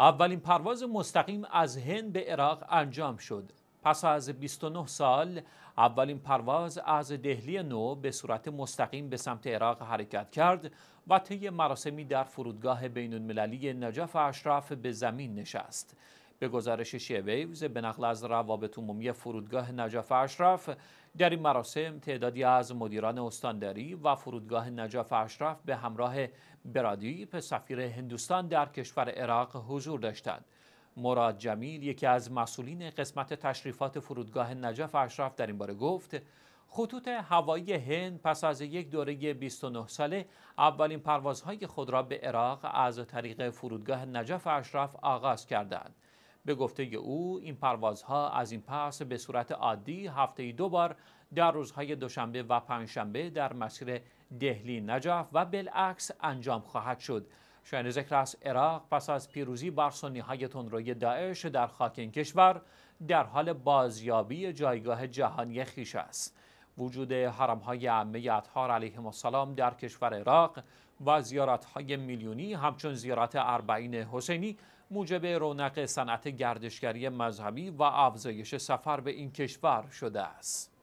اولین پرواز مستقیم از هند به عراق انجام شد. پس از 29 سال اولین پرواز از دهلی نو به صورت مستقیم به سمت عراق حرکت کرد و طی مراسمی در فرودگاه بین المللی نجف اشرف به زمین نشست. به گزارش شیویوز به نقل از روابط عمومی فرودگاه نجف اشرف در این مراسم تعدادی از مدیران استانداری و فرودگاه نجف اشرف به همراه برادیپ سفیر هندوستان در کشور عراق حضور داشتند مراد جمیل یکی از مسئولین قسمت تشریفات فرودگاه نجف اشرف در این باره گفت خطوط هوایی هند پس از یک دوره 29 ساله اولین پروازهای خود را به عراق از طریق فرودگاه نجف اشرف آغاز کردند. به گفته او این پروازها از این پس به صورت عادی هفته دو بار در روزهای دوشنبه و پنجشنبه در مسیر دهلی نجف و بالعکس انجام خواهد شد شاید ذکر است عراق پس از پیروزی بر های تندروی داعش در خاک این کشور در حال بازیابی جایگاه جهانی خیش است وجود حرم های عمه اطهار علیه السلام در کشور عراق و زیارت های میلیونی همچون زیارت اربعین حسینی موجب رونق صنعت گردشگری مذهبی و افزایش سفر به این کشور شده است.